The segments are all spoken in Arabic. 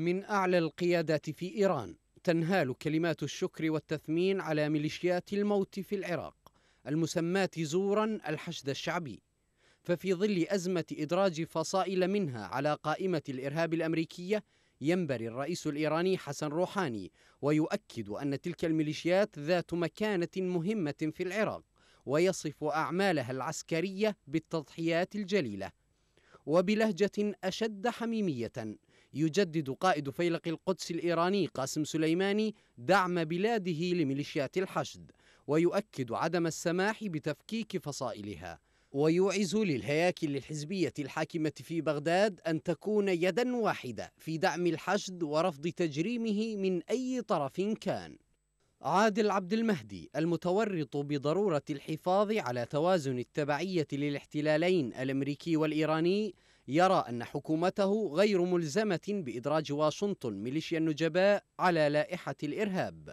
من أعلى القيادات في إيران تنهال كلمات الشكر والتثمين على ميليشيات الموت في العراق المسماة زورا الحشد الشعبي ففي ظل أزمة إدراج فصائل منها على قائمة الإرهاب الأمريكية ينبري الرئيس الإيراني حسن روحاني ويؤكد أن تلك الميليشيات ذات مكانة مهمة في العراق ويصف أعمالها العسكرية بالتضحيات الجليلة وبلهجة أشد حميمية يجدد قائد فيلق القدس الإيراني قاسم سليماني دعم بلاده لميليشيات الحشد ويؤكد عدم السماح بتفكيك فصائلها ويوعز للهياكل الحزبية الحاكمة في بغداد أن تكون يدا واحدة في دعم الحشد ورفض تجريمه من أي طرف كان عادل عبد المهدي المتورط بضرورة الحفاظ على توازن التبعية للاحتلالين الأمريكي والإيراني يرى أن حكومته غير ملزمة بإدراج واشنطن ميليشيا النجباء على لائحة الإرهاب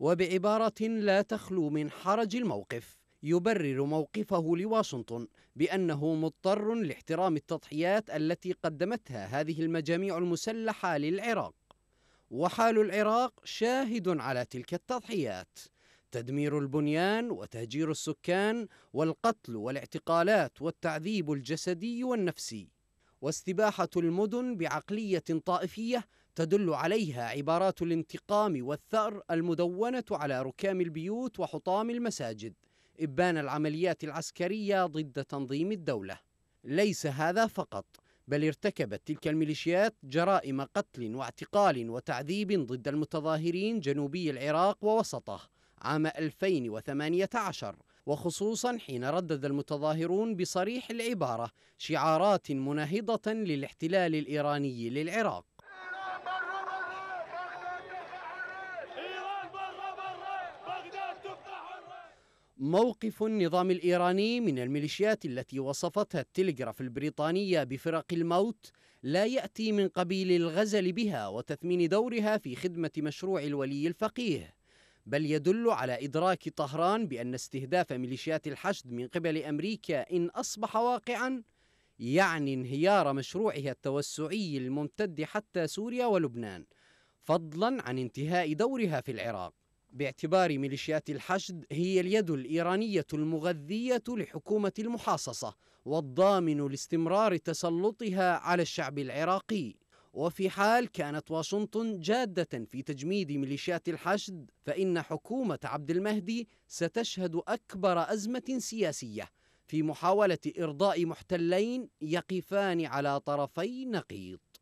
وبعبارة لا تخلو من حرج الموقف يبرر موقفه لواشنطن بأنه مضطر لاحترام التضحيات التي قدمتها هذه المجاميع المسلحة للعراق وحال العراق شاهد على تلك التضحيات تدمير البنيان وتهجير السكان والقتل والاعتقالات والتعذيب الجسدي والنفسي واستباحة المدن بعقلية طائفية تدل عليها عبارات الانتقام والثأر المدونة على ركام البيوت وحطام المساجد إبان العمليات العسكرية ضد تنظيم الدولة ليس هذا فقط بل ارتكبت تلك الميليشيات جرائم قتل واعتقال وتعذيب ضد المتظاهرين جنوبي العراق ووسطه عام 2018 وخصوصا حين ردد المتظاهرون بصريح العبارة شعارات مناهضة للاحتلال الإيراني للعراق موقف النظام الإيراني من الميليشيات التي وصفتها التلغراف البريطانية بفرق الموت لا يأتي من قبيل الغزل بها وتثمين دورها في خدمة مشروع الولي الفقيه بل يدل على إدراك طهران بأن استهداف ميليشيات الحشد من قبل أمريكا إن أصبح واقعا يعني انهيار مشروعها التوسعي الممتد حتى سوريا ولبنان فضلا عن انتهاء دورها في العراق باعتبار ميليشيات الحشد هي اليد الإيرانية المغذية لحكومة المحاصصة والضامن لاستمرار تسلطها على الشعب العراقي وفي حال كانت واشنطن جادة في تجميد ميليشيات الحشد فإن حكومة عبد المهدي ستشهد أكبر أزمة سياسية في محاولة إرضاء محتلين يقفان على طرفي نقيض